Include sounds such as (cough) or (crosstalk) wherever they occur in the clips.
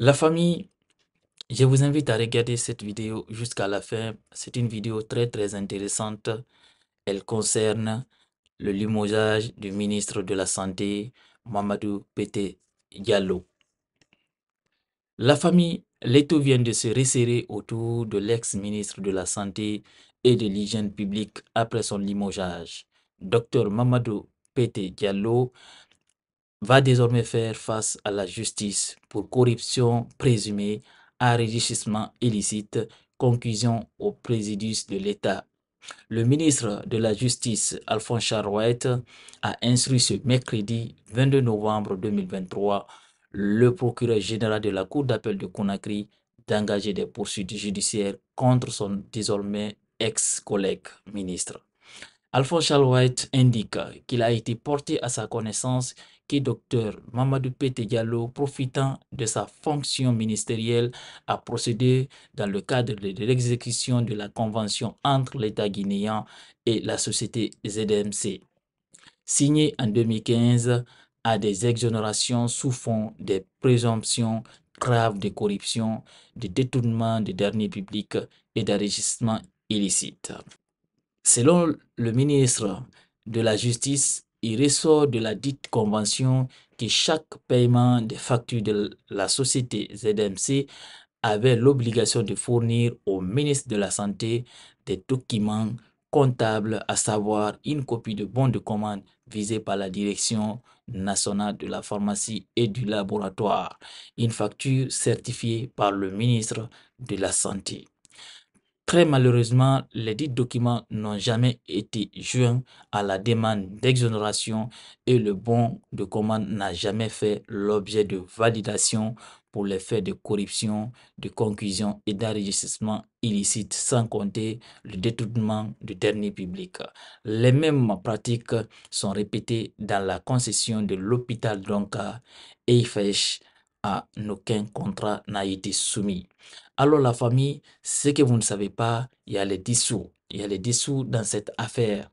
La famille, je vous invite à regarder cette vidéo jusqu'à la fin. C'est une vidéo très très intéressante. Elle concerne le limogeage du ministre de la Santé, Mamadou Pété Diallo. La famille, Leto vient de se resserrer autour de l'ex-ministre de la Santé et de l'hygiène publique après son limogeage. Dr Mamadou Pété Diallo va désormais faire face à la justice pour corruption présumée, enrichissement illicite, conclusion au présidus de l'État. Le ministre de la Justice, Alphonse Charouette, a instruit ce mercredi 22 novembre 2023 le procureur général de la Cour d'appel de Conakry d'engager des poursuites judiciaires contre son désormais ex-collègue ministre. Alphonse Charouette indique qu'il a été porté à sa connaissance que docteur Mamadou Pete Gallo, profitant de sa fonction ministérielle, a procédé dans le cadre de l'exécution de la convention entre l'État guinéen et la société ZMC, signée en 2015 à des exonérations sous fond des présomptions graves de corruption, de détournement des derniers publics et d'enregistrement illicite. Selon le ministre de la Justice, il ressort de la dite convention que chaque paiement des factures de la société ZMC avait l'obligation de fournir au ministre de la Santé des documents comptables, à savoir une copie de bon de commande visée par la direction nationale de la pharmacie et du laboratoire, une facture certifiée par le ministre de la Santé. Très malheureusement, les dits documents n'ont jamais été joints à la demande d'exonération et le bon de commande n'a jamais fait l'objet de validation pour les faits de corruption, de conclusion et d'enregistrement illicite, sans compter le détournement du dernier public. Les mêmes pratiques sont répétées dans la concession de l'hôpital et Ifesh, aucun contrat n'a été soumis. Alors la famille, ce que vous ne savez pas, il y a les dissous. Il y a les dissous dans cette affaire.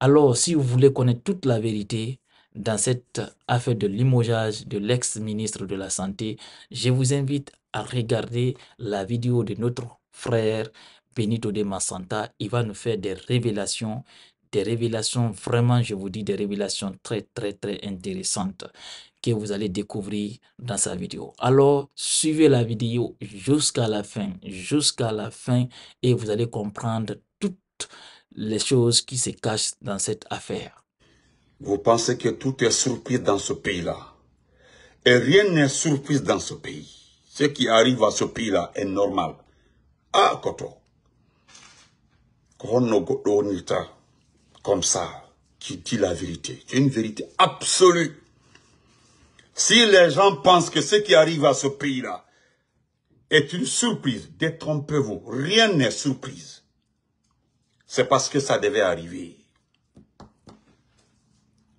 Alors si vous voulez connaître toute la vérité dans cette affaire de limogeage de l'ex-ministre de la Santé, je vous invite à regarder la vidéo de notre frère Benito de Massanta. Il va nous faire des révélations des révélations, vraiment, je vous dis, des révélations très, très, très intéressantes vous allez découvrir dans sa vidéo. Alors, suivez la vidéo jusqu'à la fin, jusqu'à la fin, et vous allez comprendre toutes les choses qui se cachent dans cette affaire. Vous pensez que tout est surpris dans ce pays-là. Et rien n'est surprise dans ce pays. Ce qui arrive à ce pays-là est normal. Ah, Koto. Comme ça, qui dit la vérité. une vérité absolue. Si les gens pensent que ce qui arrive à ce pays-là est une surprise, détrompez-vous. Rien n'est surprise. C'est parce que ça devait arriver.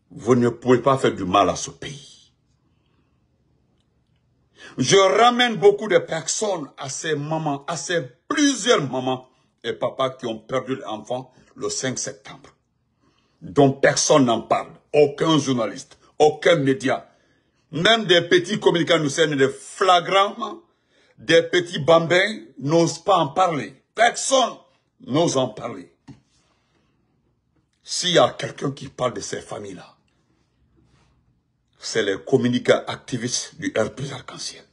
Vous ne pouvez pas faire du mal à ce pays. Je ramène beaucoup de personnes à ces mamans, à ces plusieurs mamans et papas qui ont perdu l'enfant le 5 septembre, dont personne n'en parle, aucun journaliste, aucun média, même des petits communicants nous saignent des flagrants, des petits bambins n'osent pas en parler. Personne n'ose en parler. S'il y a quelqu'un qui parle de ces familles-là, c'est les communicants activistes du R Arc-en-Ciel.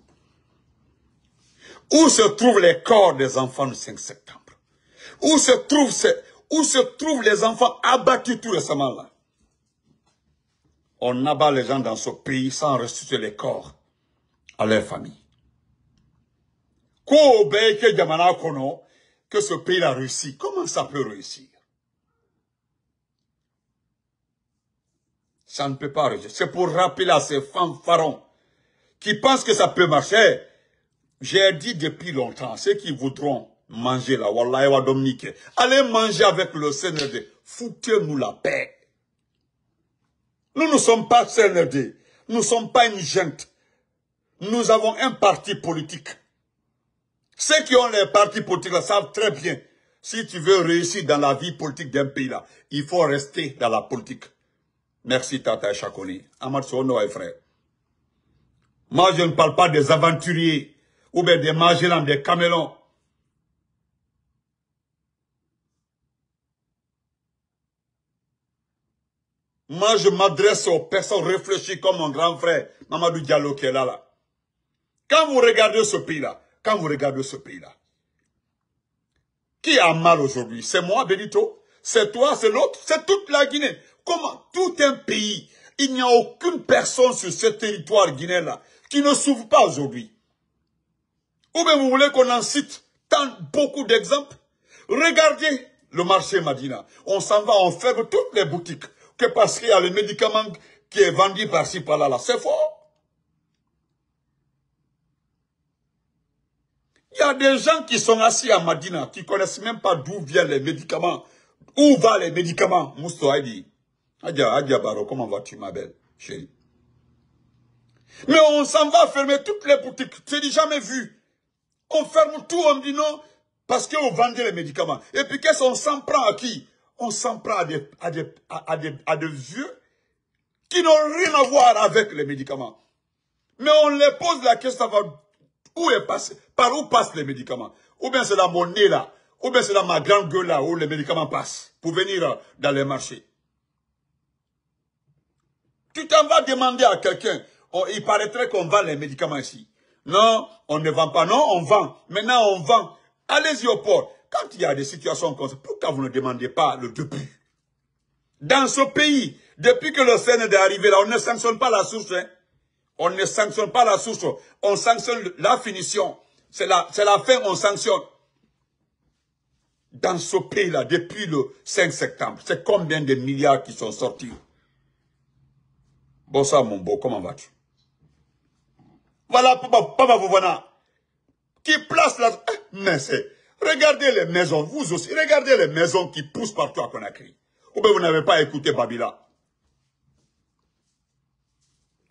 Où se trouvent les corps des enfants du 5 septembre Où se trouvent, ces, où se trouvent les enfants abattus tout récemment là on abat les gens dans ce pays sans restituer les corps à leur famille. Que ce pays a réussi, comment ça peut réussir Ça ne peut pas réussir. C'est pour rappeler à ces fanfarons qui pensent que ça peut marcher. J'ai dit depuis longtemps, ceux qui voudront manger la allez manger avec le Seigneur de foutez-nous la paix. Nous ne sommes pas CNRD. Nous ne sommes pas une gente. Nous avons un parti politique. Ceux qui ont les partis politiques savent très bien. Si tu veux réussir dans la vie politique d'un pays là, il faut rester dans la politique. Merci Tata Chakoni. et frère. Moi, je ne parle pas des aventuriers ou bien des magellans, des camélons. Moi, je m'adresse aux personnes réfléchies comme mon grand frère, Mamadou Diallo, qui est là, là. Quand vous regardez ce pays-là, quand vous regardez ce pays-là, qui a mal aujourd'hui C'est moi, Benito C'est toi, c'est l'autre C'est toute la Guinée Comment Tout un pays, il n'y a aucune personne sur ce territoire guinéen-là qui ne souffre pas aujourd'hui. Ou bien vous voulez qu'on en cite tant, beaucoup d'exemples Regardez le marché Madina. On s'en va, on ferme toutes les boutiques que parce qu'il y a le médicament qui est vendu par-ci, par-là. -là, C'est faux. Il y a des gens qui sont assis à Madina, qui connaissent même pas d'où viennent les médicaments. Où vont les médicaments a dit, Adia, Baro, comment vas-tu ma belle, chérie Mais on s'en va fermer toutes les boutiques, n'as jamais vu. On ferme tout, on dit non, parce qu'on vendait les médicaments. Et puis qu'est-ce qu'on s'en prend à qui on s'en prend à des, à, vieux qui n'ont rien à voir avec les médicaments. Mais on les pose la question où est passé, par où passent les médicaments. Ou bien c'est dans mon nez là, ou bien c'est dans ma grande gueule là où les médicaments passent pour venir euh, dans les marchés. Tu t'en vas demander à quelqu'un, oh, il paraîtrait qu'on vend les médicaments ici. Non, on ne vend pas. Non, on vend. Maintenant, on vend. Allez-y au port. Quand il y a des situations comme ça, pourquoi vous ne demandez pas le début Dans ce pays, depuis que le sénat est arrivé là, on ne sanctionne pas la source. Hein. On ne sanctionne pas la source. On sanctionne la finition. C'est la, la fin, on sanctionne. Dans ce pays-là, depuis le 5 septembre, c'est combien de milliards qui sont sortis Bon mon beau, comment vas-tu Voilà, papa, papa, vous voilà. Qui place la... Hein? Mais c'est... Regardez les maisons, vous aussi, regardez les maisons qui poussent partout à Conakry. Ou bien vous n'avez pas écouté Babila.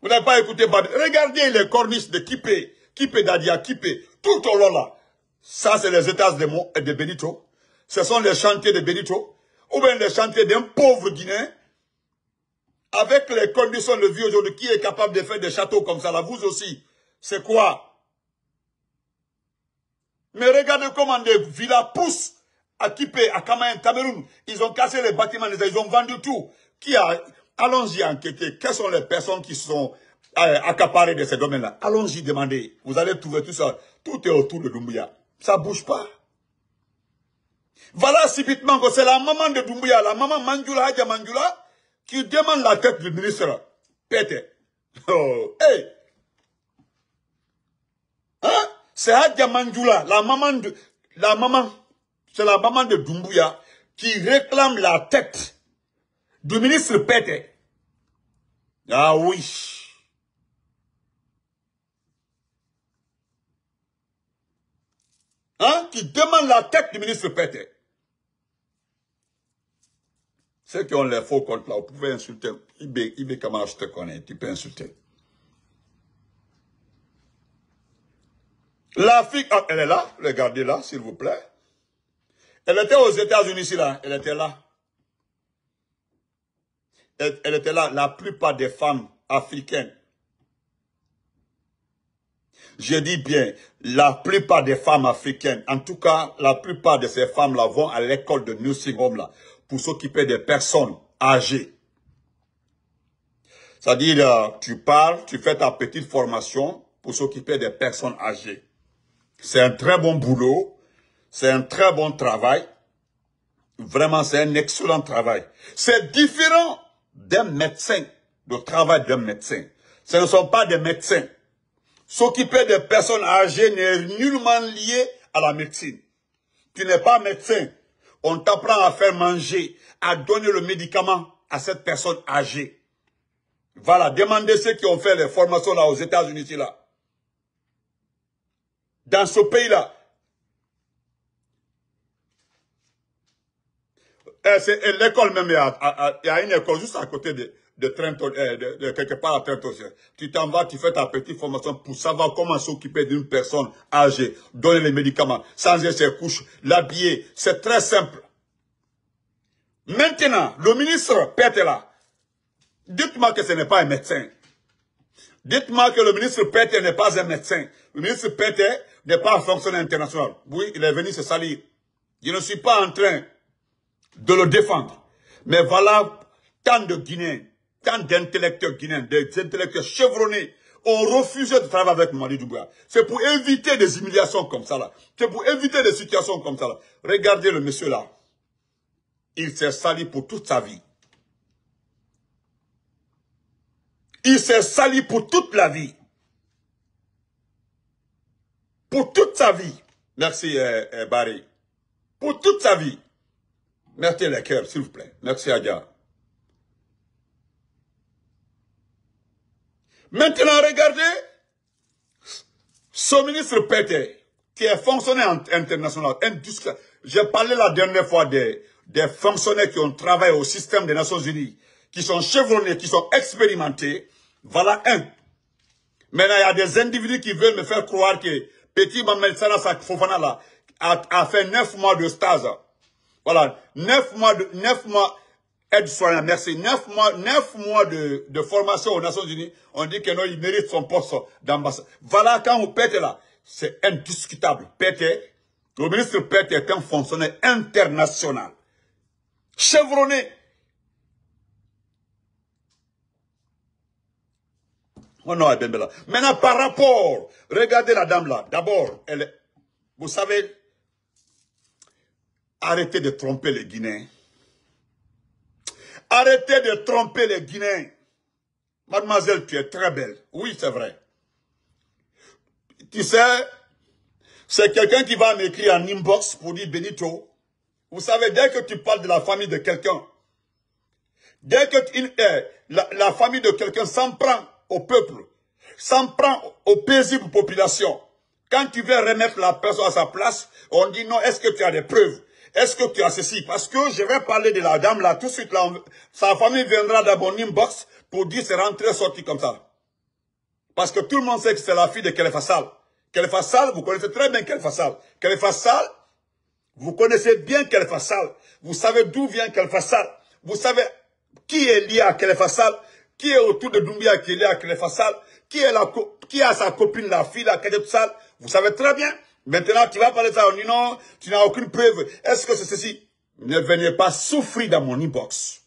Vous n'avez pas écouté Babila. Regardez les cornices de Kipé, Kipé Dadia, Kipé, tout au long là. Ça, c'est les étages de, et de Benito. Ce sont les chantiers de Benito. Ou bien les chantiers d'un pauvre Guinéen. Avec les conditions de vie aujourd'hui, qui est capable de faire des châteaux comme ça là, vous aussi. C'est quoi mais regardez comment des villas poussent à Kipé, à Kamayen, Cameroun. Ils ont cassé les bâtiments, ils ont vendu tout. Qui a... Allons-y enquêter. Quelles sont les personnes qui sont euh, accaparées de ces domaines-là Allons-y demander. Vous allez trouver tout ça. Tout est autour de Doumbouya. Ça bouge pas. Voilà subitement que c'est la maman de Doumbouya, la maman Mandjula Hadja qui demande la tête du ministre. Pète. Oh, hey C'est Hadja Manjula, la maman de, la maman, c'est la maman de Doumbouya, qui réclame la tête du ministre Pété. Ah oui. Hein, qui demande la tête du ministre Pété. Ceux qui ont les faux comptes là, vous pouvez insulter. Ibé, Ibe Kamara, je te connais, tu peux insulter. La ah, elle est là, regardez-la, s'il vous plaît. Elle était aux États-Unis là, elle était là. Elle, était là, la plupart des femmes africaines. Je dis bien, la plupart des femmes africaines, en tout cas, la plupart de ces femmes-là vont à l'école de nursing home, là, pour s'occuper des personnes âgées. C'est-à-dire, euh, tu parles, tu fais ta petite formation pour s'occuper des personnes âgées. C'est un très bon boulot. C'est un très bon travail. Vraiment, c'est un excellent travail. C'est différent d'un médecin, de travail d'un médecin. Ce ne sont pas des médecins. S'occuper des personnes âgées n'est nullement lié à la médecine. Tu n'es pas médecin. On t'apprend à faire manger, à donner le médicament à cette personne âgée. Voilà, demandez ceux qui ont fait les formations là aux États-Unis là dans ce pays-là. Eh, eh, l'école même, il y, a, une école juste à côté de, de, eh, de, quelque part à Trenton. Tu t'en vas, tu fais ta petite formation pour savoir comment s'occuper d'une personne âgée, donner les médicaments, changer ses couches, l'habiller. C'est très simple. Maintenant, le ministre Pète là. Dites-moi que ce n'est pas un médecin. Dites-moi que le ministre Pété n'est pas un médecin. Le ministre Pété n'est pas un fonctionnaire international. Oui, il est venu se salir. Je ne suis pas en train de le défendre. Mais voilà tant de Guinéens, tant d'intellectuels guinéens, des intellectuels chevronnés ont refusé de travailler avec Mali Doubouya. C'est pour éviter des humiliations comme ça là. C'est pour éviter des situations comme ça là. Regardez le monsieur là. Il s'est sali pour toute sa vie. Il s'est sali pour toute la vie. Pour toute sa vie. Merci, euh, euh, Barry. Pour toute sa vie. Mettez les cœur, s'il vous plaît. Merci, Adja. Maintenant, regardez. Ce ministre Péter, qui est fonctionnaire international, j'ai parlé la dernière fois des, des fonctionnaires qui ont travaillé au système des Nations Unies, qui sont chevronnés, qui sont expérimentés, voilà un. Maintenant, il y a des individus qui veulent me faire croire que Petit Mamel Salah Fofana là, a, fait neuf mois de stage. Voilà, neuf mois de neuf mois aide soignant, merci. Neuf mois, neuf mois de, de, formation aux Nations Unies, on dit que non, il mérite son poste d'ambassade. Voilà quand on pète là, c'est indiscutable. Pète, le ministre Pète est un fonctionnaire international, chevronné, Oh non, eh ben Maintenant, par rapport, regardez la dame là. D'abord, elle, vous savez, arrêtez de tromper les Guinéens. Arrêtez de tromper les Guinéens. Mademoiselle, tu es très belle. Oui, c'est vrai. Tu sais, c'est quelqu'un qui va m'écrire en inbox pour dire Benito. Vous savez, dès que tu parles de la famille de quelqu'un, dès que eh, la famille de quelqu'un s'en prend, au peuple, s'en prend aux paisibles populations. Quand tu veux remettre la personne à sa place, on dit non, est-ce que tu as des preuves Est-ce que tu as ceci Parce que je vais parler de la dame là tout de suite. sa famille viendra d'abonner mon inbox pour dire c'est rentré, sorti comme ça. Parce que tout le monde sait que c'est la fille de Kelefassal. Kelefassal, vous connaissez très bien Kelefassal. Kelefassal, vous connaissez bien Kelefassal. Vous savez d'où vient Kelefassal. Vous savez qui est lié à Kelefassal qui est autour de Doumbia, qui est là à qui est la qui a sa copine, la fille, la sale vous savez très bien. Maintenant, tu vas parler de ça, on dit non, tu n'as aucune preuve. Est-ce que c'est ceci Ne venez pas souffrir dans mon inbox.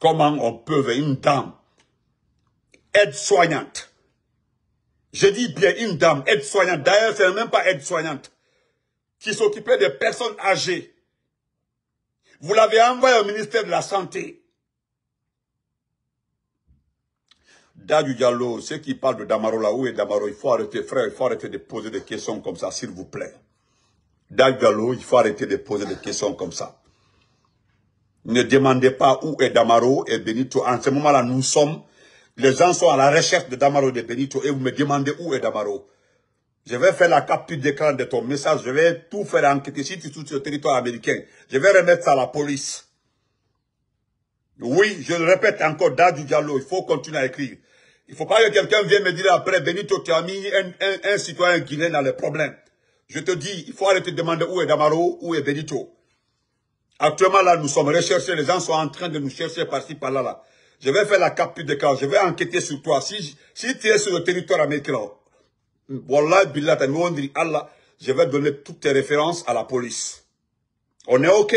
Comment on peut, une dame, aide-soignante, je dis bien une dame, aide-soignante, d'ailleurs, ce n'est même pas aide-soignante, qui s'occupait des personnes âgées, vous l'avez envoyé au ministère de la Santé. Dadu Diallo, ceux qui parlent de Damaro là, où est Damaro Il faut arrêter, frère, il faut arrêter de poser des questions comme ça, s'il vous plaît. Dadu Diallo, il faut arrêter de poser des questions comme ça. Ne demandez pas où est Damaro et Benito. En ce moment-là, nous sommes, les gens sont à la recherche de Damaro et de Benito et vous me demandez où est Damaro. Je vais faire la capture d'écran de ton message. Je vais tout faire enquêter. Si tu es sur le territoire américain, je vais remettre ça à la police. Oui, je le répète encore, date du dialogue, il faut continuer à écrire. Il faut pas que quelqu'un vienne me dire après, Benito, tu as mis un, un, un citoyen guinéen dans le problèmes. Je te dis, il faut arrêter de demander où est Damaro, où est Benito. Actuellement, là, nous sommes recherchés, les gens sont en train de nous chercher par-ci, par-là. Là. Je vais faire la capture d'écran. je vais enquêter sur toi. Si, si tu es sur le territoire américain, je vais donner toutes tes références à la police. On est OK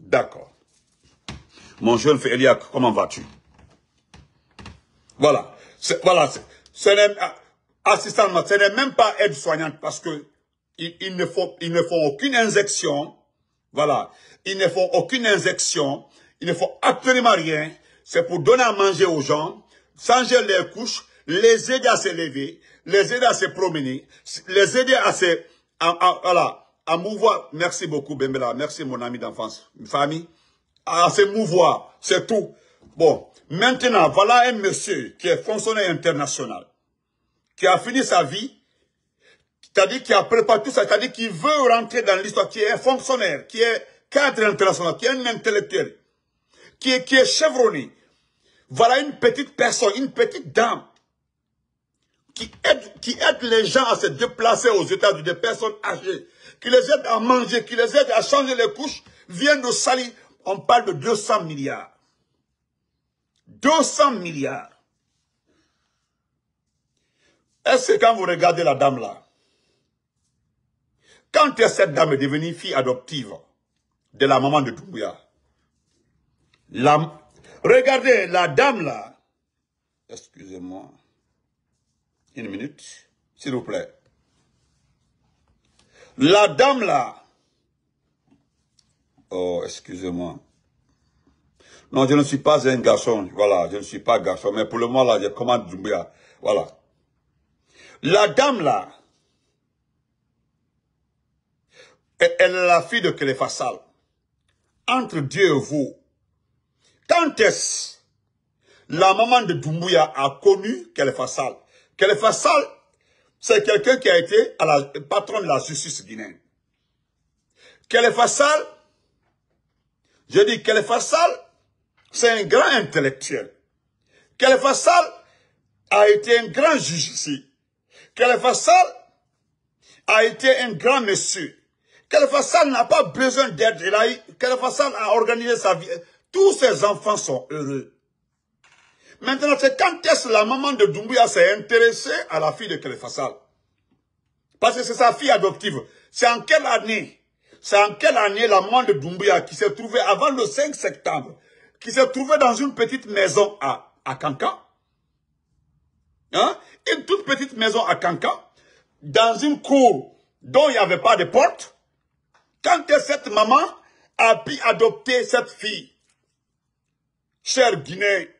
D'accord. Mon jeune Eliak, comment vas-tu Voilà. Voilà. Ce n'est ah, assistant, ce n'est même pas aide-soignante parce que ne faut ne font aucune injection. Voilà. Ils ne font aucune injection. Il ne faut absolument rien. C'est pour donner à manger aux gens, changer leurs couches, les aider à se lever, les aider à se promener, les aider à se... voilà, à mouvoir. Merci beaucoup, Bembela. Merci, mon ami d'enfance, famille. À se mouvoir, c'est tout. Bon, maintenant, voilà un monsieur qui est fonctionnaire international, qui a fini sa vie, c'est-à-dire qui a préparé tout ça, c'est-à-dire qui veut rentrer dans l'histoire, qui est fonctionnaire, qui est cadre international, qui est un intellectuel, qui est, qui chevronnée. Voilà une petite personne, une petite dame qui aide, qui aide les gens à se déplacer aux États-Unis, des personnes âgées, qui les aide à manger, qui les aide à changer les couches, vient de salir. On parle de 200 milliards. 200 milliards. Est-ce que quand vous regardez la dame là, quand est cette dame est devenue fille adoptive de la maman de Doumbouya la... Regardez, la dame là, excusez-moi, une minute, s'il vous plaît. La dame là, oh, excusez-moi. Non, je ne suis pas un garçon, voilà, je ne suis pas garçon, mais pour le moment là, je commande voilà. La dame là, elle est la fille de Kelefasal. Entre Dieu et vous, quand est-ce la maman de Doumbouya a connu Kalefassal? Sall c'est quelqu'un qui a été à patron de la justice guinéenne. Kelefassal, je dis Khalifa c'est un grand intellectuel. Khalifa a été un grand juge ici. Khalifa a été un grand monsieur. Kalefassal n'a pas besoin d'aide. Kalefassal a organisé sa vie, tous ces enfants sont heureux. Maintenant, c'est quand est-ce la maman de Doumbouya s'est intéressée à la fille de Kelefassal? Parce que c'est sa fille adoptive. C'est en quelle année C'est en quelle année la maman de Doumbouya qui s'est trouvée avant le 5 septembre, qui s'est trouvée dans une petite maison à, à hein? Une toute petite maison à Kankan, dans une cour dont il n'y avait pas de porte. Quand est cette maman a pu adopter cette fille chère Guinée,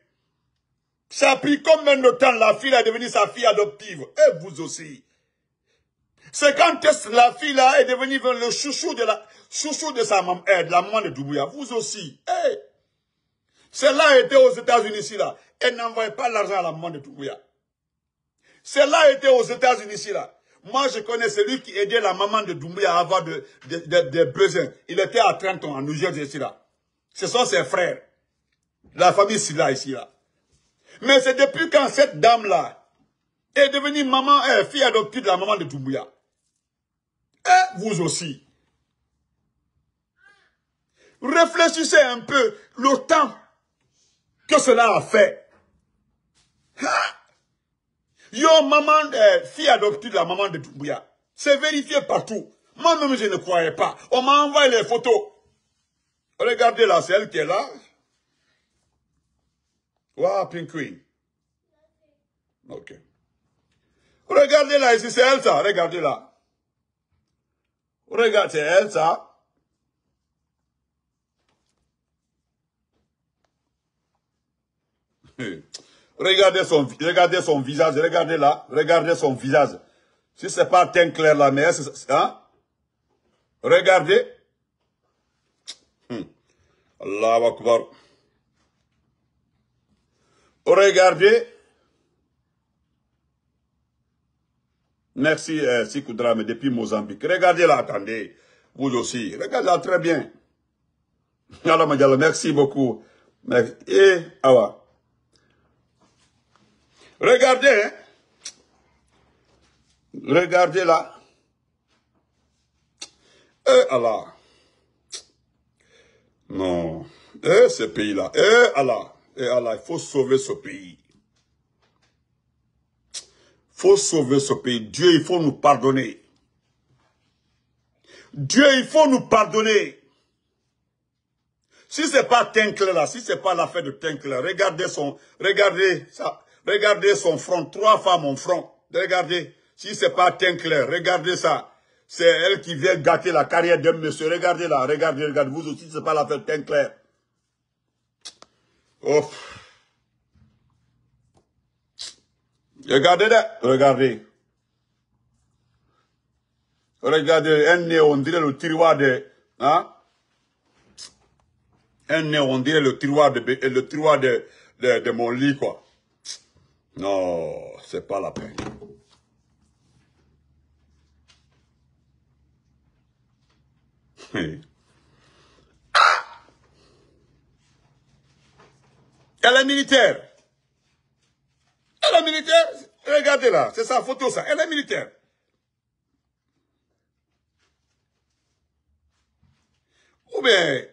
ça a pris combien de temps la fille a devenu sa fille adoptive Et vous aussi. C'est quand la fille là est devenue le chouchou de la chouchou de sa maman, eh, de la maman de Doumbouya. Vous aussi. Eh. Celle-là était aux États-Unis là. Elle n'envoyait pas l'argent à la maman de Doumbouya. Celle-là était aux États-Unis là. Moi, je connais celui qui aidait la maman de Doumbouya à avoir des de, besoins. Il était à Trenton, à New Jersey ici là. Ce sont ses frères. La famille Silla ici là. Mais c'est depuis quand cette dame-là est devenue maman, eh, fille adoptive de la maman de Toumbouya. Et eh, vous aussi. Réfléchissez un peu le temps que cela a fait. Hein? Yo, maman, eh, fille adoptive de la maman de Toumbouya. C'est vérifié partout. Moi-même, je ne croyais pas. On m'a envoyé les photos. Regardez la celle qui est là. Wow, Pink Queen? Ok. Regardez là, ici, c'est Elsa. Regardez là. Regardez, c'est Elsa. (laughs) Regardez son, regardez son visage, regardez là, regardez son visage. Si n'est pas teint clair là, mais c'est, hein? Regardez. Hmm. Allah va Akbar. Regardez. Merci, euh, mais depuis Mozambique. Regardez-la, attendez. Vous aussi. Regardez-la très bien. merci beaucoup. Et, Regardez. Hein. Regardez là. Eh Allah. Non. Eh ce pays-là. Eh Allah il faut sauver ce pays. Il faut sauver ce pays. Dieu, il faut nous pardonner. Dieu, il faut nous pardonner. Si ce n'est pas Tinkler là, si n'est pas l'affaire de Tinkler, regardez son, regardez ça, regardez son front, trois femmes en front. Regardez, si n'est pas Tinkler, regardez ça. C'est elle qui vient gâter la carrière d'un monsieur. Regardez là, regardez, regardez. Vous aussi, n'est pas l'affaire Tinkler. Oh. Regardez là, regardez. Regardez, un nez, on dirait le tiroir de... Hein? Un nez, on dirait le tiroir de, euh, le tiroir de, de, mon lit, quoi. Non, c'est pas la peine. Elle est militaire. Elle est militaire. Regardez là, c'est sa photo ça. Elle est militaire. Ou bien,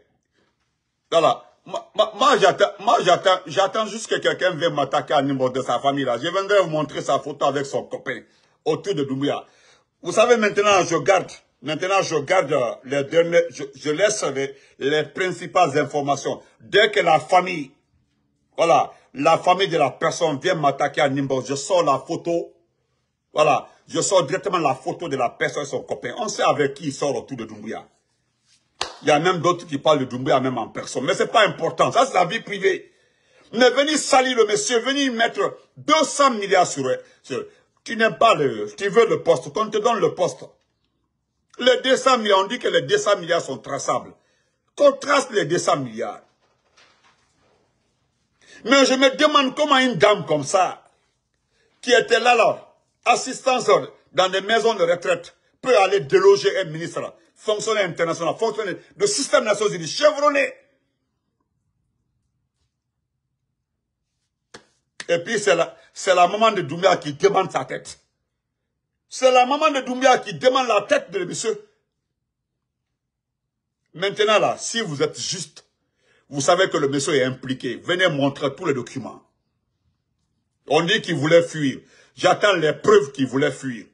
voilà. Moi, j'attends, j'attends juste que quelqu'un vienne m'attaquer à niveau de sa famille là. Je viendrai vous montrer sa photo avec son copain autour de Doumbouya. Vous savez, maintenant, je garde, maintenant, je garde euh, les derniers, je, laisse les, les principales informations. Dès que la famille voilà, la famille de la personne vient m'attaquer à Nimbos. Je sors la photo. Voilà, je sors directement la photo de la personne et son copain. On sait avec qui il sort autour de Doumbouya. Il y a même d'autres qui parlent de Doumbouya même en personne. Mais ce n'est pas important. Ça, c'est la vie privée. Mais venir salir le monsieur, venir mettre 200 milliards sur eux. Tu n'aimes pas le... Tu veux le poste, qu'on te donne le poste. Les 200 milliards, on dit que les 200 milliards sont traçables. Qu'on trace les 200 milliards. Mais je me demande comment une dame comme ça, qui était là, là, assistance dans des maisons de retraite, peut aller déloger un ministre, fonctionnaire international, fonctionnaire de système des Nations Unies, chevronné. Et puis c'est la, la maman de Doumbia qui demande sa tête. C'est la maman de Doumbia qui demande la tête de monsieur. Maintenant là, si vous êtes juste, vous savez que le monsieur est impliqué. Venez montrer tous les documents. On dit qu'il voulait fuir. J'attends les preuves qu'il voulait fuir.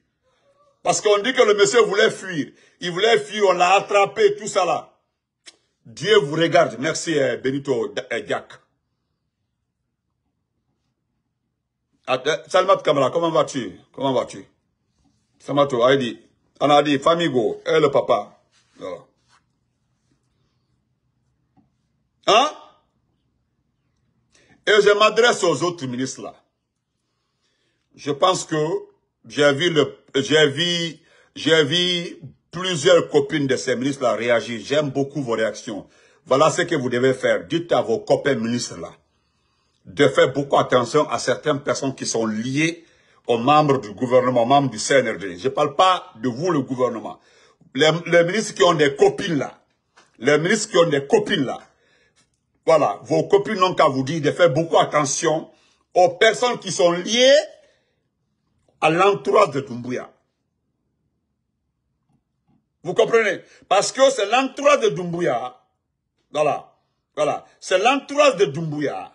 Parce qu'on dit que le monsieur voulait fuir. Il voulait fuir, on l'a attrapé, tout ça là. Dieu vous regarde. Merci euh, Benito Jack. Euh, ah, euh, Salmat Kamala, comment vas-tu Comment vas-tu allez on a dit, Famigo, et le papa. Hein? Et je m'adresse aux autres ministres là. Je pense que j'ai vu le, j'ai vu, j'ai vu plusieurs copines de ces ministres là réagir. J'aime beaucoup vos réactions. Voilà ce que vous devez faire. Dites à vos copains ministres là de faire beaucoup attention à certaines personnes qui sont liées aux membres du gouvernement, aux membres du CNRD. Je parle pas de vous, le gouvernement. Les, les ministres qui ont des copines là, les ministres qui ont des copines là, voilà, vos copines n'ont qu'à vous dire de faire beaucoup attention aux personnes qui sont liées à l'entourage de Doumbouya. Vous comprenez Parce que c'est l'entourage de Doumbouya. Voilà, voilà. C'est l'entourage de Doumbouya.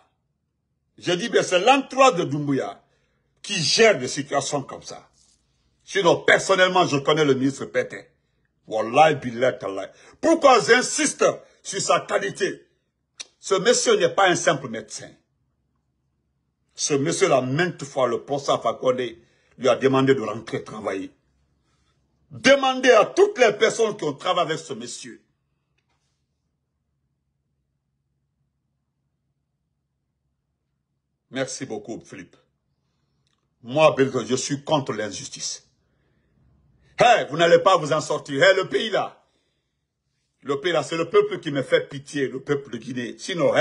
Je dis bien, c'est l'entourage de Doumbouya qui gère des situations comme ça. Sinon, personnellement, je connais le ministre Pétain. Pourquoi j'insiste sur sa qualité ce monsieur n'est pas un simple médecin. Ce monsieur-là, maintes fois, le professeur Fakonde lui a demandé de rentrer travailler. Demandez à toutes les personnes qui ont travaillé avec ce monsieur. Merci beaucoup, Philippe. Moi, je suis contre l'injustice. Hé, vous n'allez pas vous en sortir. hé, le pays là, le pays c'est le peuple qui me fait pitié, le peuple de Guinée. Sinon,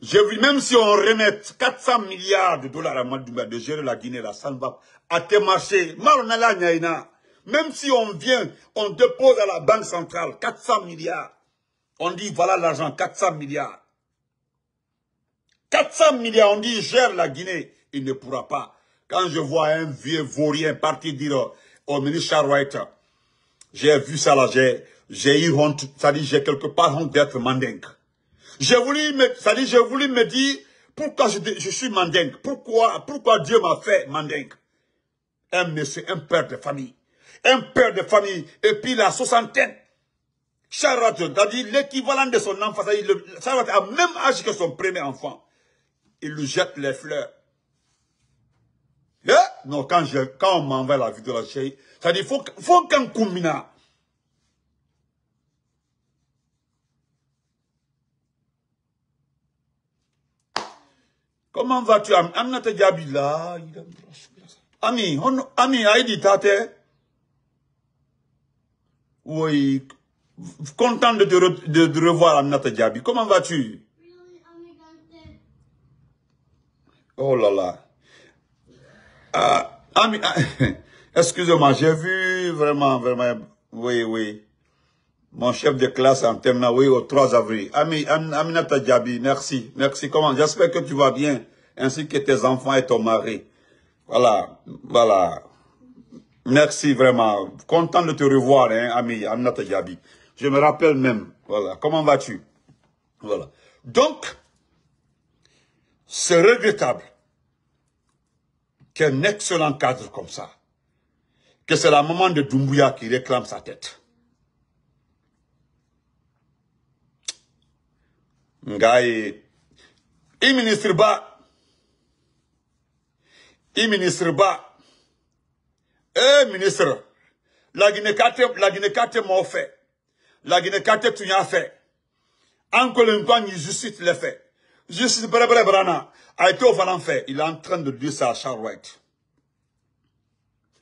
vu, même si on remet 400 milliards de dollars à Madouba de gérer la Guinée, là, ça ne va À tes marchés, même si on vient, on dépose à la Banque centrale 400 milliards, on dit voilà l'argent, 400 milliards. 400 milliards, on dit gère la Guinée, il ne pourra pas. Quand je vois un vieux vaurien partir dire au ministre Charwait, j'ai vu ça là, j'ai j'ai eu honte, ça dit j'ai quelque part honte d'être mandingue. je voulu me, ça dit j'ai voulu me dire pourquoi je, suis mandingue, pourquoi, pourquoi Dieu m'a fait mandingue. Un monsieur, un père de famille, un père de famille, et puis la soixantaine. Charat, c'est-à-dire l'équivalent de son enfant, ça à même âge que son premier enfant. Il lui jette les fleurs. Eh? non, quand, je, quand on m'envoie la vidéo, là, c'est-à-dire, faut, faut qu'un combinat, Comment vas-tu, Ami Diaby, là. Ami, aïe, Ami, Aïdi Tate. Oui. Content de te revoir, Aminata Diaby. Comment vas-tu? Oh là là. Euh, Ami, ah, (laughs) excusez-moi, j'ai vu vraiment, vraiment, oui, oui. Mon chef de classe en terminale, oui, au 3 avril. Ami, Aminata Djabi, merci. Merci. Comment J'espère que tu vas bien, ainsi que tes enfants et ton mari. Voilà, voilà. Merci vraiment. Content de te revoir, hein, ami Aminata Djabi. Je me rappelle même. Voilà. Comment vas-tu Voilà. Donc, c'est regrettable qu'un excellent cadre comme ça, que c'est la maman de Doumbouya qui réclame sa tête. il ministre Ba, ministre ministre ba eh ministre la la laginɛka m'a m'a La la tɛ tu fɛ a fait, encore une fois, justice lɛ fɛ justice bɛrɛbɛrɛ bara brana a été au il est en train de dire ça à Charles White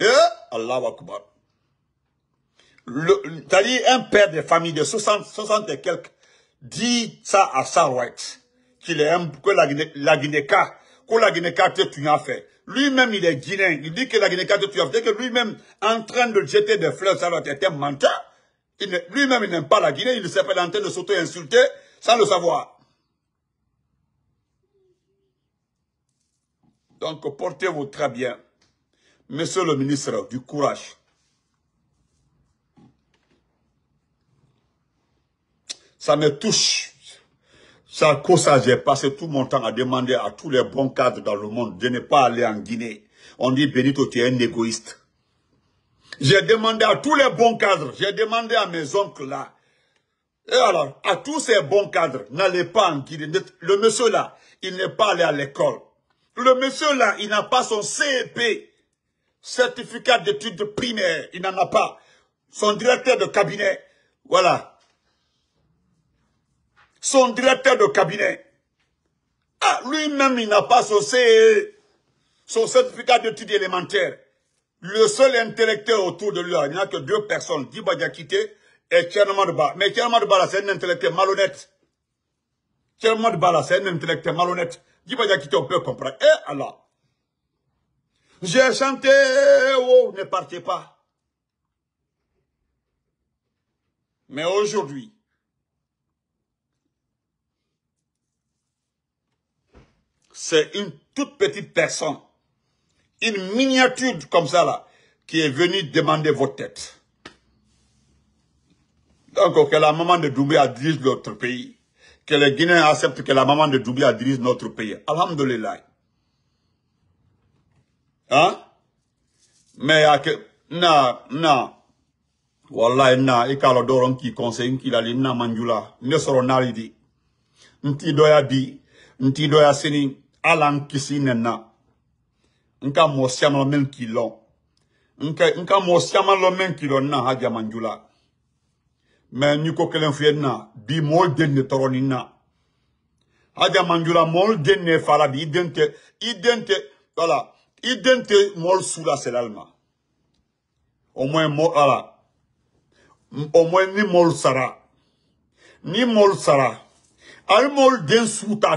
eh Allah Akbar c'est-à-dire un père de famille de 60, 60 et quelques dit ça à Sarouet, qu'il aime, que la, guinée que la Guinée-Ca tu fait. Lui-même, il est guinéen. Il dit que la guinée tu as fait, que lui-même, en train de jeter des fleurs, être était menteur. Lui-même, il n'aime pas la Guinée, il ne s'est pas en train de s'auto-insulter sans le savoir. Donc, portez-vous très bien. Monsieur le ministre, du courage. ça me touche. Ça, cause ça, j'ai passé tout mon temps à demander à tous les bons cadres dans le monde de ne pas aller en Guinée. On dit, Benito, tu es un égoïste. J'ai demandé à tous les bons cadres, j'ai demandé à mes oncles là, et alors, à tous ces bons cadres, n'allez pas en Guinée. Le monsieur là, il n'est pas allé à l'école. Le monsieur là, il n'a pas son CEP, certificat d'études primaires, il n'en a pas. Son directeur de cabinet, voilà, son directeur de cabinet. Ah, lui-même, il n'a pas son son certificat d'études élémentaires. Le seul intellectuel autour de lui, il n'y a que deux personnes, Diba Diakité et de Mais de Bala, c'est un intellectuel malhonnête. de Bala, c'est un intellectuel malhonnête. Diba on peut comprendre. Eh alors, J'ai chanté, oh, ne partez pas. Mais aujourd'hui, c'est une toute petite personne, une miniature comme ça là, qui est venue demander votre tête. Donc que la maman de Doumbé dirige notre pays, que les Guinéens acceptent que la maman de Doumbé dirige notre pays. Alhamdulillah. Hein? Mais non, non. a na Non, non. lɔ dɔrɔn qui conseille qu'il a ne Alan Kisinena, kisi nɛna n ka Nka siaman lɔ mɛn k'i manjula. n na ha mais nyuko ko kelen bi mɔɔ den na ha jamanju la Idente den de fa la bi i au moins mo ala au moins ni mol sara ni mol sara al mol den su ta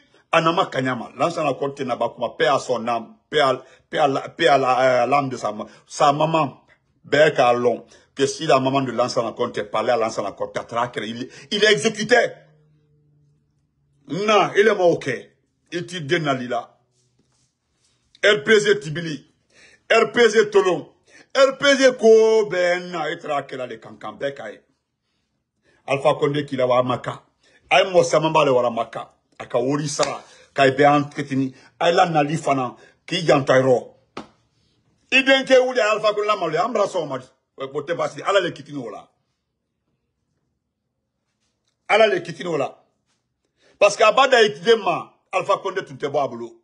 Anama Kanyama, l'ancien accord Tenabakuma, paix à son âme, paix à, paix à, paix à l'âme eh, de sa, sa maman, Berka long que si la maman de l'ancien accord est parlé à l'ancien accord, il, il est exécuté. Non, il est mort, ok. Il Elle Denalila. RPZ Tibili, RPZ Tolon, pèse ko ben Elle itra les cancans. Elle beka qu'on e. Alpha l'a kila wa maka. Ay mo maman le wara maka a ka wari sara ka bɛn an tigɛtini a ye la nali fana k'i janta yɔrɔ i denkɛ wuli a alifa ko lamalo an bila sɔn o ma o tɛ ala le kitini la ala le kitini la parce que a ba da étudier ma alifa konde tun tɛ bɔ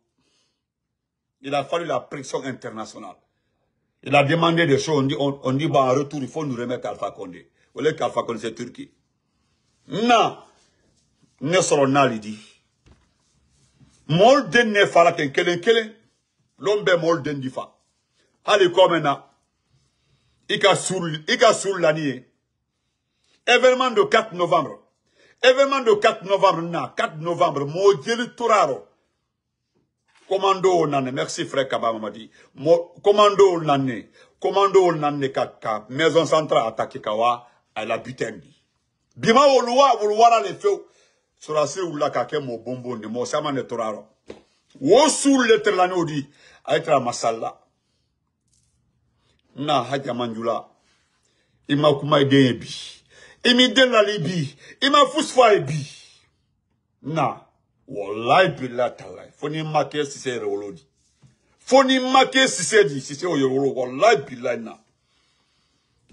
il a fallu la pression internationale il a demandé des choses on dit on, on dit bah en retour il faut nous remettre Alpha Condé. o le qu'alifa konde c'est turquie na ne sɔrɔ n'ali di. Molden ne fara ten kelen kelen lɔn bɛɛ di fa un na i il suru événement de 4 novembre événement de 4 novembre na 4 novembre maaw commando n'anne. merci frère Kaba Mamadi commando n'anne. commando n'anne. Kaka. maison centrale attaque kawa à la butendi. bima woluwa woluwa le feu sɔrɔdasi wulila k'a kɛ mɔɔ bonbon de mɔɔ caman de tora a rɔ wo suuru le tɛrɛla n'o di a ye tɛrɛ a na hajja manjula i ma kuma i e den ye bi i m'i den lali bi i ma fosi fɔ a ye bi na walayi bilila talayi fo n'i ma kɛ sise yɛrɛ wolo di fo n'i ma kɛ sise di sise o yɛrɛ wolo walayi bilila na.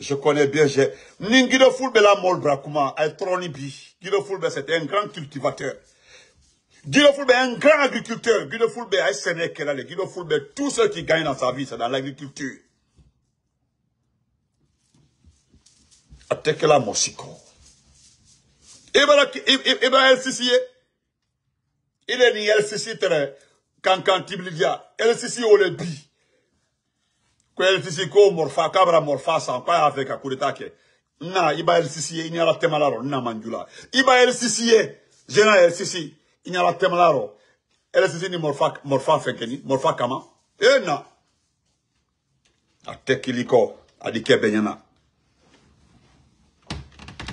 Je connais bien, j'ai... Ningido Fulbe la mol brakuma, Aitronibi. Guido Fulbe, c'était un grand cultivateur. Guido Fulbe, un grand agriculteur. Guido Fulbe, Aïsenekelale. Guido Fulbe, tout ce qui gagne dans sa vie, c'est dans l'agriculture. la Atekela Mosiko. Eba LCC. Il est ni LCC, quand quand il y a LCC, on le dit. Quel lcc ko morfa k'a bara morfa san k'a y'a fɛ ka il na a la inyala temalaro, i ɲala tɛmala rɔ na man jula i b'a lcc ye general lcc i ɲala tɛmala ni morfa morfa fait morfa kama e na a tɛ kili a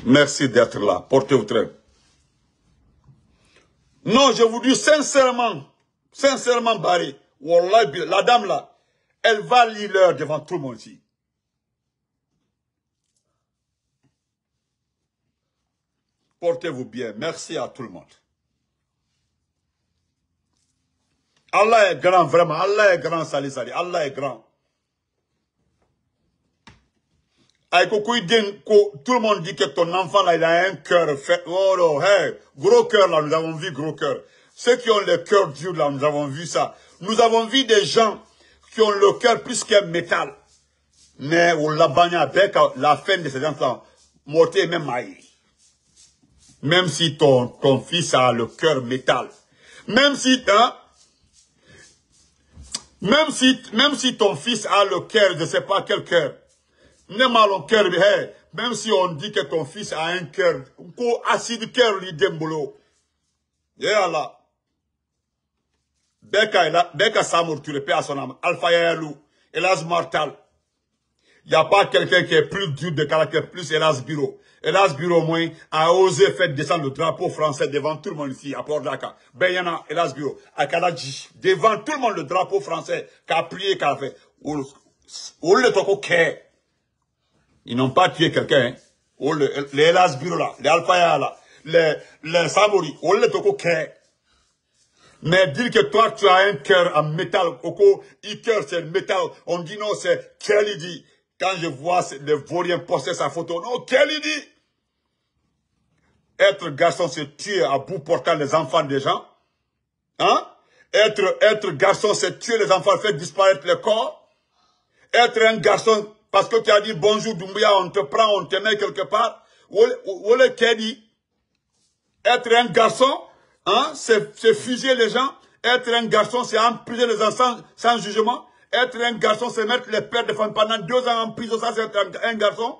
merci d'être là portez-vous très non je vous dis sincèrement sincèrement Barry la dame là elle va lire l'heure devant tout le monde ici. Portez-vous bien. Merci à tout le monde. Allah est grand, vraiment. Allah est grand, salut Allah est grand. Tout le monde dit que ton enfant, là, il a un cœur fait. Oh, oh gros cœur, là, nous avons vu gros cœur. Ceux qui ont le cœur dur, là, nous avons vu ça. Nous avons vu des gens qui ont le cœur plus qu'un métal. Mais on l'a banni avec la fin de ces enfants. même Même si ton, ton fils a le cœur métal. Même si, hein, même si, ton fils a le cœur, je ne sais pas quel cœur, même si on dit que ton fils a un cœur, un acide cœur, d'un boulot. Et dès tu le pères à son âme, Alpha Yalou, hélas mortal, il n'y a pas quelqu'un qui est plus dur de caractère, plus Biro. bureau. Biro, bureau, moins, a osé faire descendre le drapeau français devant tout le monde ici, à port daka Ben, y en a, à devant tout le monde le drapeau français, a prié, a fait. Ou le toko Ils n'ont pas tué quelqu'un, Ou hein. le, les bureau là, les Alpha là, les, les Samouri ou le toko mais dire que toi, tu as un cœur en métal, Coco, e-cœur, c'est métal. On dit non, c'est Kelly Quand je vois le vaurien poster sa photo, non, Kelly Être garçon, c'est tuer à bout portant les enfants des gens. Hein? Être, être garçon, c'est tuer les enfants, faire disparaître le corps. Être un garçon, parce que tu as dit bonjour on te prend, on te met quelque part. Où est le Kelly. Être un garçon, Hein? C'est fusiller les gens. Être un garçon, c'est emprisonner les gens sans, jugement. Être un garçon, c'est mettre les pères de femmes pendant deux ans en prison. Ça, c'est être un garçon.